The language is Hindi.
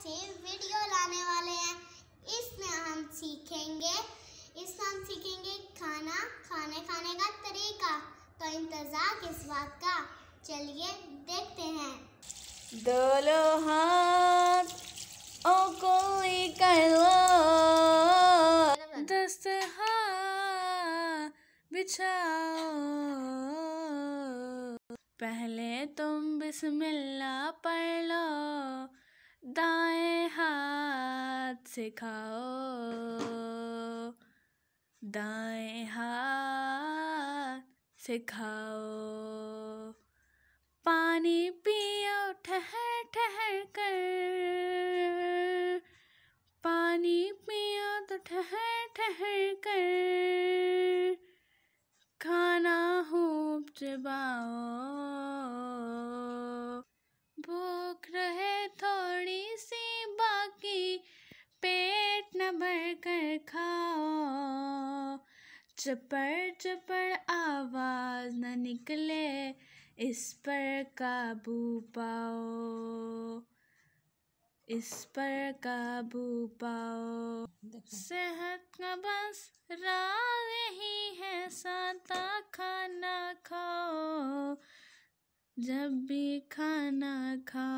अच्छे वीडियो लाने वाले हैं इसमें हम सीखेंगे इसमें हम सीखेंगे खाना खाने खाने का तरीका तो इंतज़ार किस बात का चलिए देखते हैं दोलो हाथ ओ कोई कर लो दस्त बिछाओ पहले तुम बिस्मिल्लाह पढ़ लो दाएं हाथ से खाओ दाएं हाथ से खाओ पानी पियो ठहर ठहर कर पानी पियो तो ठहर ठहर कर खाना हो चबाओ भर कर खाओ चपड़ चपड़ आवाज न निकले इस पर काबू पाओ इस पर काबू पाओ सेहत का बस राग ही है साता खाना खाओ जब भी खाना खाओ